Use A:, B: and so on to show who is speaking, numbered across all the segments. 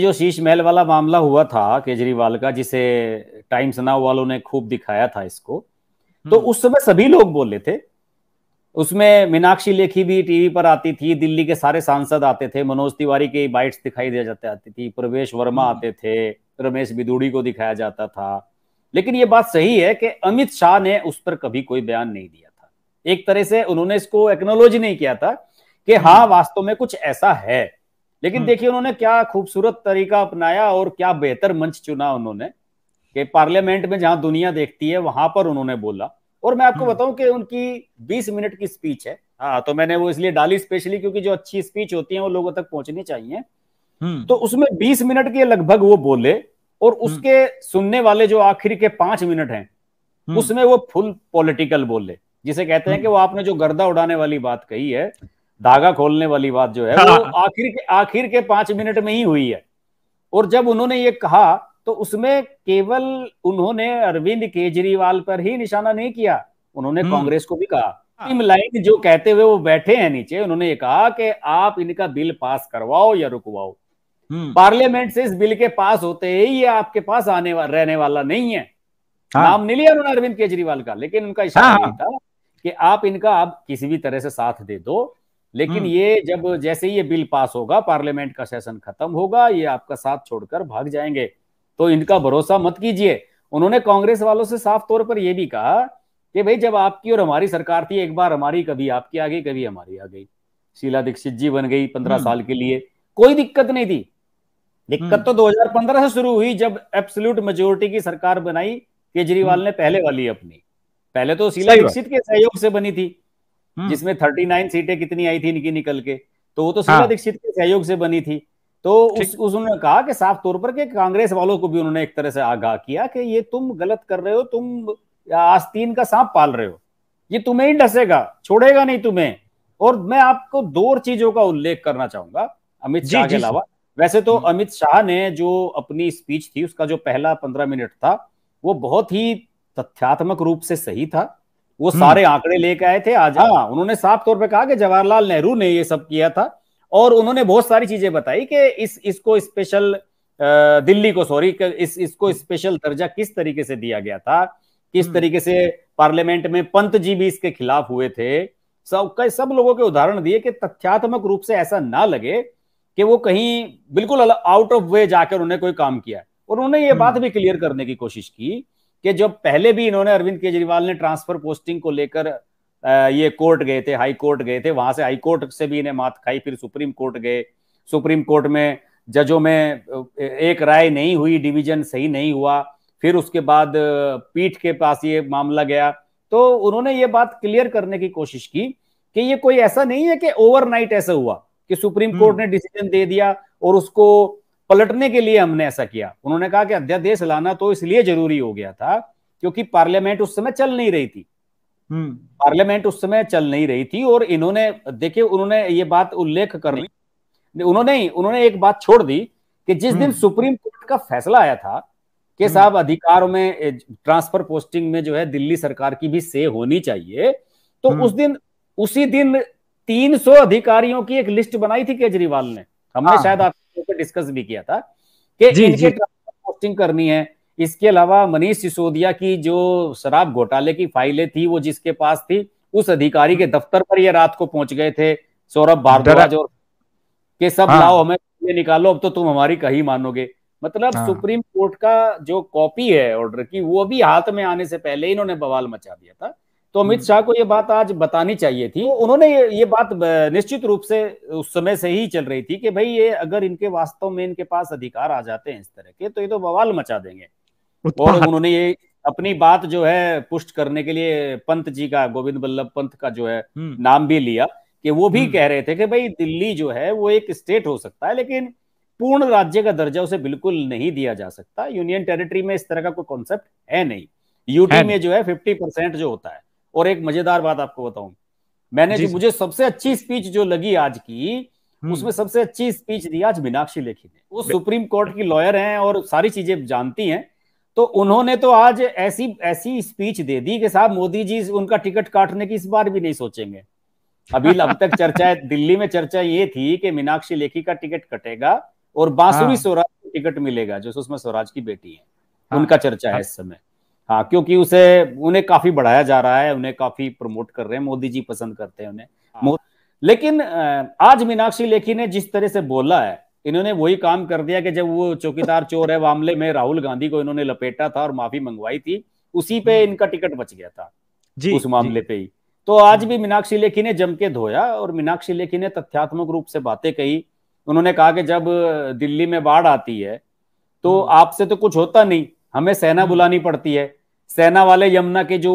A: जो शीश महल वाला मामला हुआ था केजरीवाल का जिसे टाइम्स नाउ वालों ने खूब दिखाया था इसको तो हम्म। उस समय सभी लोग बोले थे उसमें मीनाक्षी लेखी भी टीवी पर आती थी दिल्ली के सारे सांसद आते थे मनोज तिवारी के बाइट्स दिखाई दिया जाते आती थी प्रवेश वर्मा हम्म। आते थे रमेश बिदूड़ी को दिखाया जाता था लेकिन ये बात सही है कि अमित शाह ने उस पर कभी कोई बयान नहीं दिया था एक तरह से उन्होंने इसको एक्नोलॉज नहीं किया था कि हाँ हम्म। वास्तव में कुछ ऐसा है लेकिन हाँ। देखिए उन्होंने क्या खूबसूरत तरीका अपनाया और क्या बेहतर मंच चुना उन्होंने कि पार्लियामेंट में जहां दुनिया देखती है वहां पर उन्होंने बोला और मैं आपको हाँ। बताऊं कि उनकी 20 मिनट की स्पीच है हाँ तो मैंने वो इसलिए डाली स्पेशली क्योंकि जो अच्छी स्पीच होती है वो लोगों तक पहुंचनी चाहिए हम्म। तो उसमें 20 मिनट के लगभग वो बोले और हम्म। उसके सुनने वाले जो आखिर के पांच मिनट हैं हम्म। उसमें वो फुल पॉलिटिकल बोले जिसे कहते हैं कि वो आपने जो गर्दा उड़ाने वाली बात कही है धागा खोलने वाली बात जो है वो हाँ। आखिर के आखिर के पांच मिनट में ही हुई है और जब उन्होंने ये कहा तो उसमें केवल उन्होंने अरविंद केजरीवाल पर ही निशाना नहीं किया उन्होंने हम्म। कांग्रेस को भी कहा हाँ। लाइन जो कहते हुए वो बैठे हैं नीचे उन्होंने ये कहा कि आप इनका बिल पास करवाओ या रुकवाओ हम्म। पार्लियामेंट से इस बिल के पास होते ही ये आपके पास आने वा, रहने वाला नहीं है हाँ। नाम नहीं लिया उन्होंने अरविंद केजरीवाल का लेकिन उनका इशारा हाँ।, हाँ। था कि आप इनका आप किसी भी तरह से साथ दे दो लेकिन हम्म। ये जब जैसे ही ये बिल पास होगा पार्लियामेंट का सेशन खत्म होगा ये आपका साथ छोड़कर भाग जाएंगे तो इनका भरोसा मत कीजिए उन्होंने कांग्रेस वालों से साफ तौर पर यह भी कहा कि भाई जब आपकी और हमारी सरकार थी एक बार हमारी कभी आपकी आ गई कभी हमारी आ गई शीला दीक्षित जी बन गई पंद्रह हम्म। साल के लिए कोई दिक्कत नहीं थी दिक्कत हम्म। तो 2015 से शुरू हुई जब एब्सोल्यूट मेजोरिटी की सरकार बनाई केजरीवाल ने पहले वाली अपनी पहले तो शीला दीक्षित के सहयोग से बनी थी हम्म। जिसमें थर्टी नाइन सीटें कितनी आई थी इनकी निकल के तो वो तो शीला हाँ। दीक्षित के सहयोग से बनी थी तो उस उन्होंने कहा कि साफ तौर पर के कांग्रेस वालों को भी उन्होंने एक तरह से आगाह किया कि ये तुम गलत कर रहे हो तुम आस्तीन का सांप पाल रहे हो ये तुम्हें ही डसेगा छोड़ेगा नहीं तुम्हें और मैं आपको दो चीजों का उल्लेख करना चाहूंगा अमित शाह के अलावा वैसे तो हम्म। अमित शाह ने जो अपनी स्पीच थी उसका जो पहला पंद्रह मिनट था वो बहुत ही तथ्यात्मक रूप से सही था वो हम्म। सारे आंकड़े लेके आए थे आज हाँ।, हाँ उन्होंने साफ तौर पे कहा कि जवाहरलाल नेहरू ने ये सब किया था और उन्होंने बहुत सारी चीजें बताई कि इस इसको स्पेशल दिल्ली को सॉरी इस इसको स्पेशल हम्म। दर्जा किस तरीके से दिया गया था किस हम्म। तरीके से पार्लियामेंट में पंत जी भी इसके खिलाफ हुए थे सब कई सब लोगों के उदाहरण दिए कि तथ्यात्मक रूप से ऐसा ना लगे कि वो कहीं बिल्कुल आउट ऑफ वे जाकर उन्हें कोई काम किया और उन्होंने ये बात भी क्लियर करने की कोशिश की कि जो पहले भी इन्होंने अरविंद केजरीवाल ने ट्रांसफर पोस्टिंग को लेकर ये कोर्ट गए थे हाई कोर्ट गए थे वहां से हाई कोर्ट से भी इन्हें मात खाई फिर सुप्रीम कोर्ट गए सुप्रीम कोर्ट में जजों में एक राय नहीं हुई डिवीजन सही नहीं हुआ फिर उसके बाद पीठ के पास ये मामला गया तो उन्होंने ये बात क्लियर करने की कोशिश की कि ये कोई ऐसा नहीं है कि ओवरनाइट ऐसा हुआ कि सुप्रीम हम्म। कोर्ट ने डिसीजन दे दिया और उसको पलटने के लिए हमने ऐसा किया उन्होंने कहा कि अध्यादेश लाना तो इसलिए जरूरी हो गया था क्योंकि पार्लियामेंट उस समय चल नहीं रही थी हम्म। पार्लियामेंट उस समय चल नहीं रही थी और इन्होंने देखिए उन्होंने ये बात उल्लेख कर ली उन्होंने उन्होंने एक बात छोड़ दी कि जिस दिन हम्म। सुप्रीम कोर्ट का फैसला आया था कि हम्म। साहब अधिकार में ट्रांसफर पोस्टिंग में जो है दिल्ली सरकार की भी से होनी चाहिए तो उस दिन उसी दिन 300 अधिकारियों की एक लिस्ट बनाई थी केजरीवाल ने हमने हाँ। शायद आप पे डिस्कस भी किया था कि पोस्टिंग करनी है इसके अलावा मनीष सिसोदिया की जो शराब घोटाले की फाइलें थी वो जिसके पास थी उस अधिकारी के दफ्तर पर ये रात को पहुंच गए थे सौरभ भारद्वाज और के सब हाँ। लाओ हमें ये निकालो अब तो तुम हमारी कहीं मानोगे मतलब हाँ। सुप्रीम कोर्ट का जो कॉपी है ऑर्डर की वो भी हाथ में आने से पहले इन्होंने बवाल मचा दिया था तो अमित हम्म। शाह को ये बात आज बतानी चाहिए थी तो उन्होंने ये, ये बात निश्चित रूप से उस समय से ही चल रही थी कि भाई ये अगर इनके वास्तव में इनके पास अधिकार आ जाते हैं इस तरह के तो ये तो बवाल मचा देंगे और उन्होंने ये अपनी बात जो है पुष्ट करने के लिए पंत जी का गोविंद वल्लभ पंत का जो है हम्म। नाम भी लिया कि वो भी हम्म। कह रहे थे कि भाई दिल्ली जो है वो एक स्टेट हो सकता है लेकिन पूर्ण राज्य का दर्जा उसे बिल्कुल नहीं दिया जा सकता यूनियन टेरिटरी में इस तरह का कोई कॉन्सेप्ट है नहीं यूटी में जो है फिफ्टी परसेंट जो होता है और एक मजेदार बात आपको बताऊं मैंने जो मुझे सबसे अच्छी स्पीच जो लगी आज की हम्म। उसमें सबसे अच्छी स्पीच दी आज मीनाक्षी लेखी ने वो सुप्रीम कोर्ट की लॉयर हैं और सारी चीजें जानती हैं तो उन्होंने तो आज ऐसी ऐसी स्पीच दे दी कि साहब मोदी जी उनका टिकट काटने की इस बार भी नहीं सोचेंगे अभी अब तक चर्चा दिल्ली में चर्चा ये थी कि मीनाक्षी लेखी का टिकट कटेगा और बांसुरी हाँ। स्वराज टिकट मिलेगा जो सुषमा स्वराज की बेटी है हाँ। उनका चर्चा है हाँ। इस समय हाँ क्योंकि उसे उन्हें काफी बढ़ाया जा रहा है उन्हें काफी प्रमोट कर रहे हैं मोदी जी पसंद करते हैं उन्हें हाँ। लेकिन आज मीनाक्षी लेखी ने जिस तरह से बोला है इन्होंने वही काम कर दिया कि जब वो चौकीदार चोर है मामले में राहुल गांधी को इन्होंने लपेटा था और माफी मंगवाई थी उसी पे हम्म। इनका टिकट बच गया था जी उस मामले पे ही तो आज भी मीनाक्षी लेखी ने जम के धोया और मीनाक्षी लेखी ने तथ्यात्मक रूप से बातें कही उन्होंने कहा कि जब दिल्ली में बाढ़ आती है तो हम्म। आपसे तो कुछ होता नहीं हमें सेना हम्म। बुलानी पड़ती है सेना वाले यमुना के जो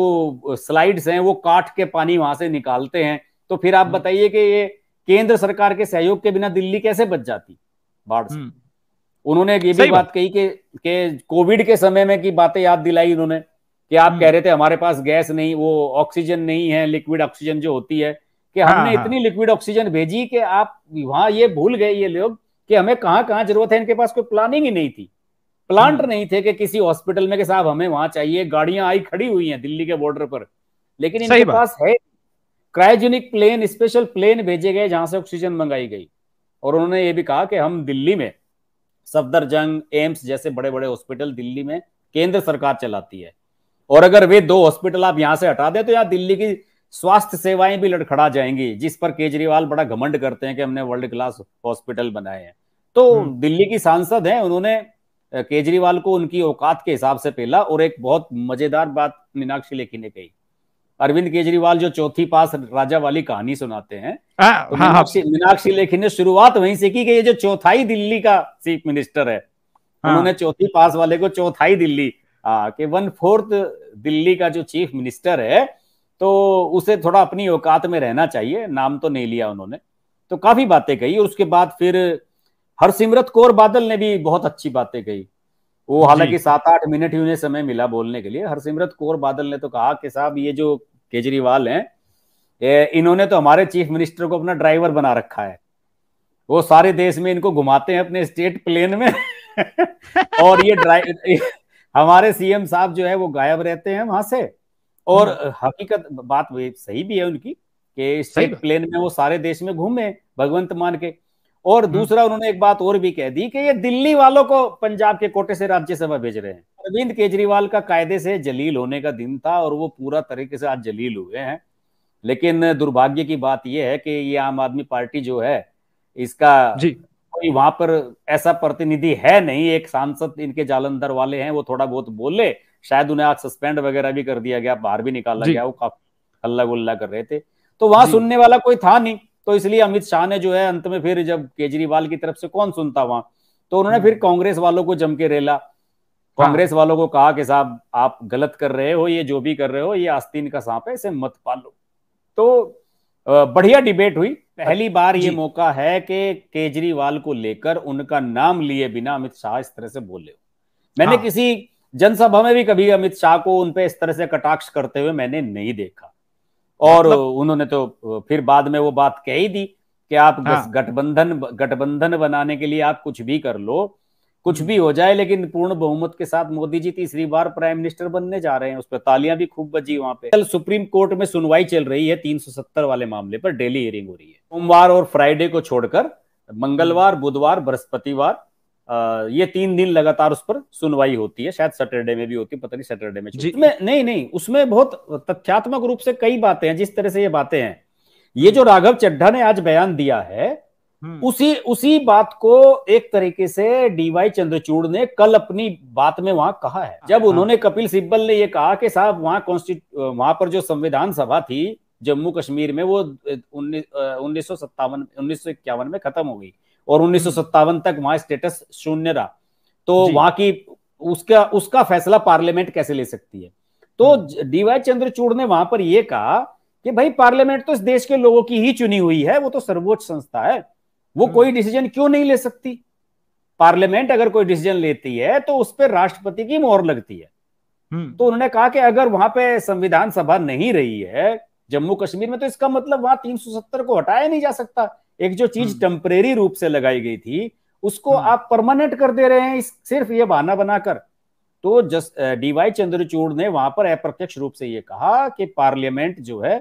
A: स्लाइड्स हैं वो काट के पानी वहां से निकालते हैं तो फिर आप हम्म। बताइए कि ये केंद्र सरकार के सहयोग के बिना दिल्ली कैसे बच जाती बाढ़ से हम्म। उन्होंने ये भी बात कही कि कोविड के समय में की बातें याद दिलाई उन्होंने कि आप कह हम्म। रहे थे हमारे पास गैस नहीं वो ऑक्सीजन नहीं है लिक्विड ऑक्सीजन जो होती है कि हाँ, हमने हाँ, इतनी लिक्विड ऑक्सीजन भेजी कि आप वहां ये भूल गए ये लोग कि हमें कहाँ कहाँ जरूरत है इनके पास कोई प्लानिंग ही नहीं थी प्लांट हम्म। नहीं थे कि किसी हॉस्पिटल में के साहब हमें वहां चाहिए गाड़ियां आई खड़ी हुई हैं दिल्ली के बॉर्डर पर लेकिन इनके पास है क्रायोजेनिक प्लेन स्पेशल प्लेन भेजे गए जहां से ऑक्सीजन मंगाई गई और उन्होंने ये भी कहा कि हम दिल्ली में सफदरजंग एम्स जैसे बड़े बड़े हॉस्पिटल दिल्ली में केंद्र सरकार चलाती है और अगर वे दो हॉस्पिटल आप यहां से हटा दें तो यहाँ दिल्ली की स्वास्थ्य सेवाएं भी लड़खड़ा जाएंगी जिस पर केजरीवाल बड़ा घमंड करते हैं कि हमने वर्ल्ड क्लास हॉस्पिटल बनाए हैं तो हम्म। दिल्ली की सांसद हैं उन्होंने केजरीवाल को उनकी औकात के हिसाब से पेला और एक बहुत मजेदार बात मीनाक्षी लेखी ने कही अरविंद केजरीवाल जो चौथी पास राजा वाली कहानी सुनाते हैं तो हाँ, हाँ। मीनाक्षी, हाँ, मीनाक्षी लेखी ने शुरुआत वहीं से की कि ये जो चौथाई दिल्ली का चीफ मिनिस्टर है हाँ, उन्होंने चौथी पास वाले को चौथाई दिल्ली आ, के वन फोर्थ दिल्ली का जो चीफ मिनिस्टर है तो उसे थोड़ा अपनी औकात में रहना चाहिए नाम तो नहीं लिया उन्होंने तो काफी बातें कही और उसके बाद फिर हरसिमरत कौर बादल ने भी बहुत अच्छी बातें कही वो हालांकि सात आठ मिनट ही उन्हें समय मिला बोलने के लिए हरसिमरत कौर बादल ने तो कहा कि साहब ये जो केजरीवाल हैं इन्होंने तो हमारे चीफ मिनिस्टर को अपना ड्राइवर बना रखा है वो सारे देश में इनको घुमाते हैं अपने स्टेट प्लेन में और ये ड्राइवर हमारे सीएम साहब जो है वो गायब रहते हैं वहां से और हम्म। हकीकत बात सही भी है उनकी कि स्टेट प्लेन में वो सारे देश में घूमे भगवंत मान के और हम्म। दूसरा उन्होंने एक बात और भी कह दी कि ये दिल्ली वालों को पंजाब के कोटे से राज्यसभा भेज रहे हैं अरविंद केजरीवाल का कायदे से जलील होने का दिन था और वो पूरा तरीके से आज जलील हुए हैं लेकिन दुर्भाग्य की बात यह है कि ये आम आदमी पार्टी जो है इसका कोई वहां पर ऐसा प्रतिनिधि है नहीं एक सांसद इनके जालंधर वाले हैं वो थोड़ा बहुत बोले शायद उन्हें आज सस्पेंड वगैरह भी कर दिया गया बाहर भी निकाला गया वो काफी हल्ला गुल्ला कर रहे थे तो वहां सुनने वाला कोई था नहीं तो इसलिए अमित शाह ने जो है अंत में फिर जब केजरीवाल की तरफ से कौन सुनता वहां तो उन्होंने फिर हम्म। कांग्रेस वालों को जम के रेला हाँ। कांग्रेस हाँ। वालों को कहा कि साहब आप गलत कर रहे हो ये जो भी कर रहे हो ये आस्तीन का सांप है इसे मत पालो तो बढ़िया डिबेट हुई पहली बार ये मौका है कि केजरीवाल को लेकर उनका नाम लिए बिना अमित शाह इस तरह से बोले हो मैंने हाँ। किसी जनसभा में भी कभी अमित शाह को उनपे इस तरह से कटाक्ष करते हुए मैंने नहीं देखा और मतलब... उन्होंने तो फिर बाद में वो बात कह ही दी कि आप हाँ। गठबंधन गठबंधन बनाने के लिए आप कुछ भी कर लो कुछ भी हो जाए लेकिन पूर्ण बहुमत के साथ मोदी जी तीसरी बार प्राइम मिनिस्टर बनने जा रहे हैं उस पर तालियां भी खूब बजी वहां पे कल सुप्रीम कोर्ट में सुनवाई चल रही है 370 वाले मामले पर डेली हियरिंग हो रही है सोमवार और फ्राइडे को छोड़कर मंगलवार बुधवार बृहस्पतिवार ये तीन दिन लगातार उस पर सुनवाई होती है शायद सैटरडे में भी होती है पता नहीं सैटरडे में उसमें नहीं नहीं उसमें बहुत तथ्यात्मक रूप से कई बातें हैं जिस तरह से ये बातें हैं ये जो राघव चड्ढा ने आज बयान दिया है हम्म। उसी उसी बात को एक तरीके से डीवाई चंद्रचूड़ ने कल अपनी बात में वहां कहा है जब हाँ। उन्होंने कपिल सिब्बल ने यह कहा कि साहब वहां कॉन्स्टिट्यू वहां पर जो संविधान सभा थी जम्मू कश्मीर में वो उन्नीस सौ सत्तावन उन्नीस सौ इक्यावन में खत्म हो गई और उन्नीस तक वहां स्टेटस शून्य रहा तो वहां की उसका उसका फैसला पार्लियामेंट कैसे ले सकती है तो हम्म। डीवाई चंद्रचूड़ ने वहां पर यह कहा कि भाई पार्लियामेंट तो इस देश के लोगों की ही चुनी हुई है वो तो सर्वोच्च संस्था है वो हम्म। कोई डिसीजन क्यों नहीं ले सकती पार्लियामेंट अगर कोई डिसीजन लेती है तो उस पर राष्ट्रपति की मोहर लगती है हम्म। तो उन्होंने कहा कि अगर वहां पे संविधान सभा नहीं रही है जम्मू कश्मीर में तो इसका मतलब वहां 370 को हटाया नहीं जा सकता एक जो चीज टेम्परेरी हम्म। रूप से लगाई गई थी उसको हम्म। आप परमानेंट कर दे रहे हैं इस, सिर्फ ये बहाना बनाकर तो जस डीवाई चंद्रचूड़ ने वहां पर अप्रत्यक्ष रूप से ये कहा कि पार्लियामेंट जो है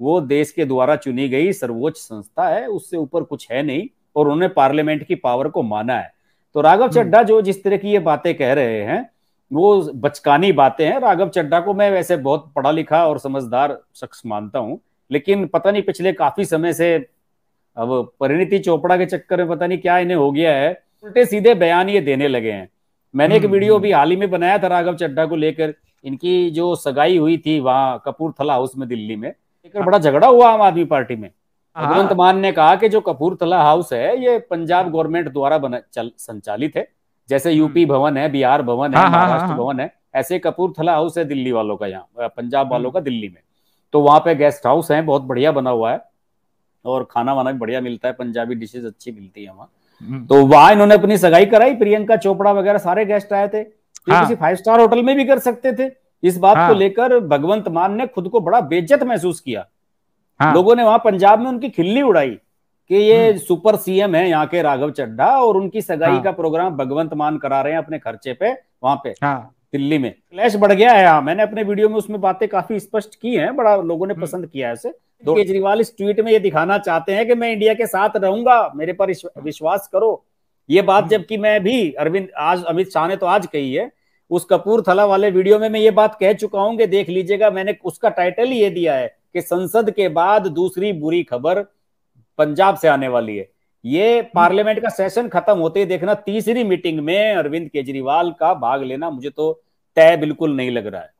A: वो देश के द्वारा चुनी गई सर्वोच्च संस्था है उससे ऊपर कुछ है नहीं और उन्होंने पार्लियामेंट की पावर को माना है तो राघव हम्म। चड्डा जो जिस तरह की ये बातें कह रहे हैं वो बचकानी बातें हैं राघव चड्डा को मैं वैसे बहुत पढ़ा लिखा और समझदार शख्स मानता हूं लेकिन पता नहीं पिछले काफी समय से अब परिणति चोपड़ा के चक्कर में पता नहीं क्या इन्हें हो गया है उल्टे सीधे बयान ये देने लगे हैं मैंने एक हम्म, वीडियो भी हम्म। हाल ही में बनाया था राघव चड्ढा को लेकर इनकी जो सगाई हुई थी वहां कपूरथला हाउस में दिल्ली में लेकर बड़ा झगड़ा हुआ आम आदमी पार्टी में हाँ। भगवंत मान ने कहा कि जो कपूरथला हाउस है ये पंजाब हाँ। गवर्नमेंट द्वारा बना संचालित है जैसे हम्म। यूपी भवन है बिहार भवन है हाँ, महाराष्ट्र भवन है ऐसे कपूरथला हाउस है दिल्ली वालों का यहाँ पंजाब वालों का दिल्ली में तो वहां पे गेस्ट हाउस है बहुत बढ़िया बना हुआ है और खाना वाना भी बढ़िया मिलता है पंजाबी डिशेज अच्छी मिलती है वहाँ हम्म। तो वहां इन्होंने अपनी सगाई कराई प्रियंका चोपड़ा वगैरह सारे गेस्ट आए थे हाँ। किसी फाइव स्टार होटल में भी कर सकते थे इस बात हाँ। को लेकर भगवंत मान ने खुद को बड़ा बेज्जत महसूस किया हाँ। लोगों ने वहां पंजाब में उनकी खिल्ली उड़ाई कि ये सुपर सीएम है यहाँ के राघव चड्ढा और उनकी सगाई हाँ। का प्रोग्राम भगवंत मान करा रहे हैं अपने खर्चे पे वहां पे हाँ। दिल्ली में क्लैश बढ़ गया है हाँ, मैंने अपने वीडियो में उसमें बातें काफी स्पष्ट की हैं बड़ा लोगों ने हम्म। पसंद किया है केजरीवाल इस ट्वीट में ये दिखाना चाहते हैं कि मैं इंडिया के साथ रहूंगा मेरे पर विश्वास करो ये बात हम्म। जबकि मैं भी अरविंद आज अमित शाह ने तो आज कही है उस कपूरथला वाले वीडियो में मैं ये बात कह चुका हूं कि देख लीजिएगा मैंने उसका टाइटल ही ये दिया है कि संसद के बाद दूसरी बुरी खबर पंजाब से आने वाली है ये हम्म। पार्लियामेंट का सेशन खत्म होते ही देखना तीसरी मीटिंग में अरविंद केजरीवाल का भाग लेना मुझे तो तय बिल्कुल नहीं लग रहा है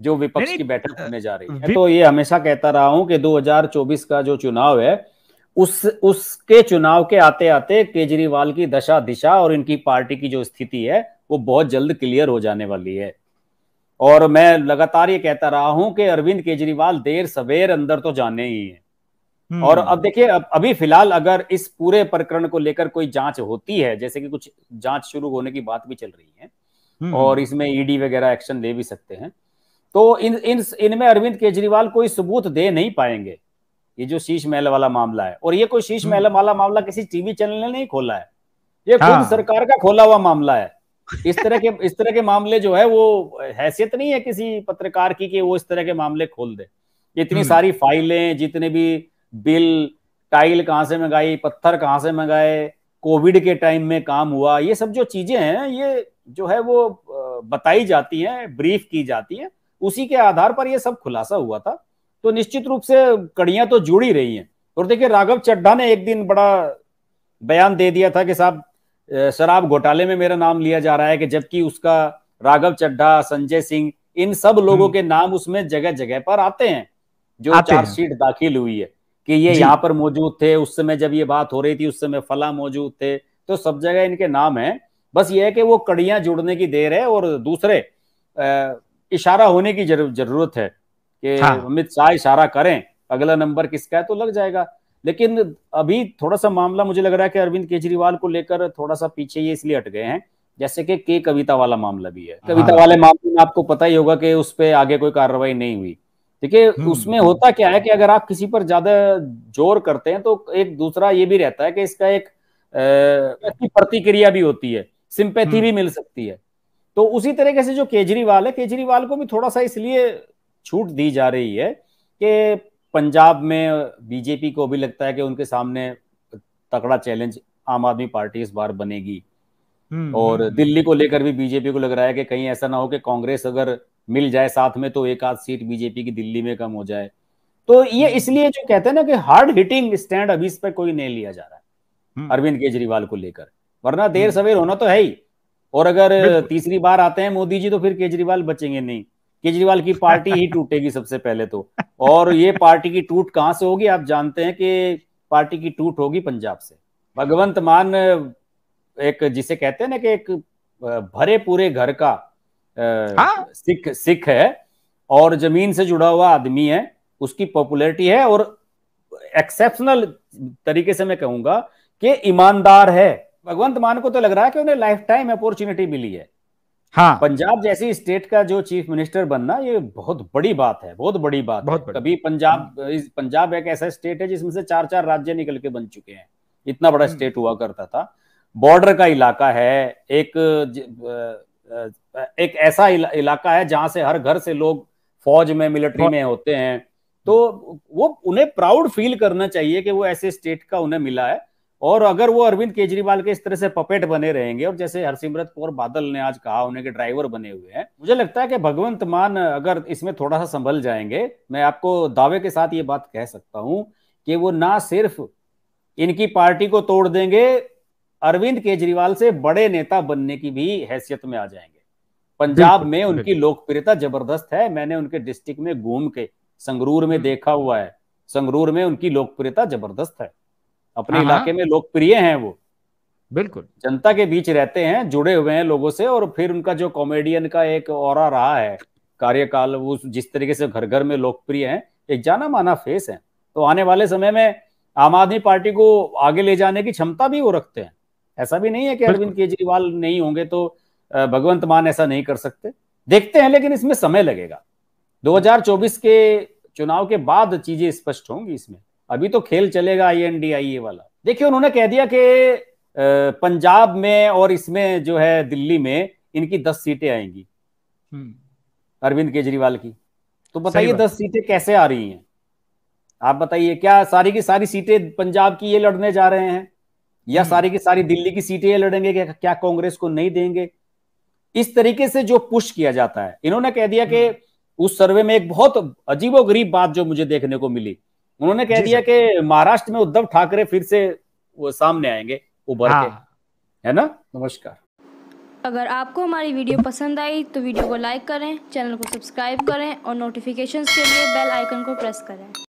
A: जो विपक्ष की बैठक होने जा रही है तो ये हमेशा कहता रहा हूं कि 2024 का जो चुनाव है उस उसके चुनाव के आते आते केजरीवाल की दशा दिशा और इनकी पार्टी की जो स्थिति है वो बहुत जल्द क्लियर हो जाने वाली है और मैं लगातार ये कहता रहा हूं कि अरविंद केजरीवाल देर सवेर अंदर तो जाने ही है हम्म। और अब देखिए अब अभी फिलहाल अगर इस पूरे प्रकरण को लेकर कोई जांच होती है जैसे कि कुछ जांच शुरू होने की बात भी चल रही है हम्म, और हम्म। इसमें ईडी e वगैरह एक्शन ले भी सकते हैं तो इन इन इनमें अरविंद केजरीवाल कोई सबूत दे नहीं पाएंगे ये जो शीश महल वाला मामला है और ये कोई शीश हम्म। महल वाला मामला किसी टीवी चैनल ने नहीं खोला है ये खुद हाँ। सरकार का खोला हुआ मामला है इस तरह के इस तरह के मामले जो है वो हैसियत नहीं है किसी पत्रकार की कि वो इस तरह के मामले खोल दे इतनी सारी फाइलें जितने भी बिल टाइल कहां से मंगाई पत्थर कहाँ से मंगाए कोविड के टाइम में काम हुआ ये सब जो चीजें हैं ये जो है वो बताई जाती हैं ब्रीफ की जाती है उसी के आधार पर यह सब खुलासा हुआ था तो निश्चित रूप से कड़ियां तो जुड़ी रही हैं और देखिए राघव चड्ढा ने एक दिन बड़ा बयान दे दिया था कि साहब शराब घोटाले में मेरा नाम लिया जा रहा है कि जबकि उसका राघव चड्ढा संजय सिंह इन सब लोगों हम्म। के नाम उसमें जगह जगह पर आते हैं जो चार्जशीट दाखिल हुई है कि ये यहाँ पर मौजूद थे उस समय जब ये बात हो रही थी उस समय फला मौजूद थे तो सब जगह इनके नाम है बस ये है कि वो कड़ियां जुड़ने की देर है और दूसरे इशारा होने की जरूर, जरूरत है कि हाँ। अमित शाह इशारा करें अगला नंबर किसका है तो लग जाएगा लेकिन अभी थोड़ा सा मामला मुझे लग रहा है कि अरविंद केजरीवाल को लेकर थोड़ा सा पीछे ये इसलिए हट गए हैं जैसे कि के कविता वाला मामला भी है हाँ। कविता वाले मामले में आपको पता ही होगा कि उस पर आगे कोई कार्रवाई नहीं हुई देखिए हम्म। उसमें होता क्या है कि अगर आप किसी पर ज्यादा जोर करते हैं तो एक दूसरा ये भी रहता है कि इसका एक प्रतिक्रिया भी होती है सिंपैथी हम्म। भी मिल सकती है तो उसी तरीके से जो केजरीवाल है केजरीवाल को भी थोड़ा सा इसलिए छूट दी जा रही है कि पंजाब में बीजेपी को भी लगता है कि उनके सामने तकड़ा चैलेंज आम आदमी पार्टी इस बार बनेगी हम्म, और दिल्ली को लेकर भी बीजेपी को लग रहा है कि कहीं ऐसा ना हो कि कांग्रेस अगर मिल जाए साथ में तो एक आध सीट बीजेपी की दिल्ली में कम हो जाए तो ये हम्म। इसलिए जो कहते हैं ना कि हार्ड हिटिंग स्टैंड अभी इस पर कोई नहीं लिया जा रहा है हम्म। अरविंद केजरीवाल को लेकर वरना देर हम्म। सवेर होना तो है ही और अगर तीसरी बार आते हैं मोदी जी तो फिर केजरीवाल बचेंगे नहीं केजरीवाल की पार्टी ही टूटेगी सबसे पहले तो और ये पार्टी की टूट कहाँ से होगी आप जानते हैं कि पार्टी की टूट होगी पंजाब से भगवंत मान एक जिसे कहते हैं ना कि एक भरे पूरे घर का हाँ? सिख सिख है और जमीन से जुड़ा हुआ आदमी है उसकी पॉपुलैरिटी है और एक्सेप्शनल तरीके से मैं कहूंगा कि ईमानदार है भगवंत मान को तो लग रहा है कि उन्हें लाइफ टाइम अपॉर्चुनिटी मिली है हाँ पंजाब जैसी स्टेट का जो चीफ मिनिस्टर बनना ये बहुत बड़ी बात है बहुत बड़ी बात बहुत बड़ी। कभी पंजाब पंजाब एक ऐसा स्टेट है जिसमें से चार चार राज्य निकल के बन चुके हैं इतना बड़ा स्टेट हम्म। हुआ करता था बॉर्डर का इलाका है एक एक ऐसा इलाका है जहां से हर घर से लोग फौज में मिलिट्री में होते हैं तो वो उन्हें प्राउड फील करना चाहिए कि वो ऐसे स्टेट का उन्हें मिला है और अगर वो अरविंद केजरीवाल के इस तरह से पपेट बने रहेंगे और जैसे हरसिमरत कौर बादल ने आज कहा उन्हें के ड्राइवर बने हुए हैं मुझे लगता है कि भगवंत मान अगर इसमें थोड़ा सा संभल जाएंगे मैं आपको दावे के साथ ये बात कह सकता हूं कि वो ना सिर्फ इनकी पार्टी को तोड़ देंगे अरविंद केजरीवाल से बड़े नेता बनने की भी हैसियत में आ जाएंगे पंजाब में उनकी लोकप्रियता जबरदस्त है मैंने उनके डिस्ट्रिक्ट में घूम के संगरूर में हम्म। देखा हुआ है संगरूर में उनकी लोकप्रियता जबरदस्त है अपने हाँ, हाँ। इलाके में लोकप्रिय हैं वो बिल्कुल जनता के बीच रहते हैं जुड़े हुए हैं लोगों से और फिर उनका जो कॉमेडियन का एक और रहा है कार्यकाल वो जिस तरीके से घर घर में लोकप्रिय है एक जाना माना फेस है तो आने वाले समय में आम आदमी पार्टी को आगे ले जाने की क्षमता भी वो रखते हैं ऐसा भी नहीं है कि अरविंद केजरीवाल नहीं होंगे तो भगवंत मान ऐसा नहीं कर सकते देखते हैं लेकिन इसमें समय लगेगा 2024 के चुनाव के बाद चीजें स्पष्ट होंगी इसमें अभी तो खेल चलेगा आई एन डी आई ए वाला देखिए उन्होंने कह दिया कि पंजाब में और इसमें जो है दिल्ली में इनकी दस सीटें आएंगी हम्म। अरविंद केजरीवाल की तो बताइए दस सीटें कैसे आ रही हैं आप बताइए क्या सारी की सारी सीटें पंजाब की ये लड़ने जा रहे हैं या हम्म। सारी की सारी दिल्ली की सीटें लड़ेंगे क्या, क्या कांग्रेस को नहीं देंगे इस तरीके से जो पुश किया जाता है इन्होंने कह दिया कि हम्म। उस सर्वे में एक बहुत अजीबो गरीब बात जो मुझे देखने को मिली उन्होंने कह दिया कि महाराष्ट्र में उद्धव ठाकरे फिर से वो सामने आएंगे उभर हाँ। के है ना नमस्कार अगर आपको हमारी वीडियो पसंद आई तो वीडियो को लाइक करें चैनल को सब्सक्राइब करें और नोटिफिकेशन के लिए बेल आइकन को प्रेस करें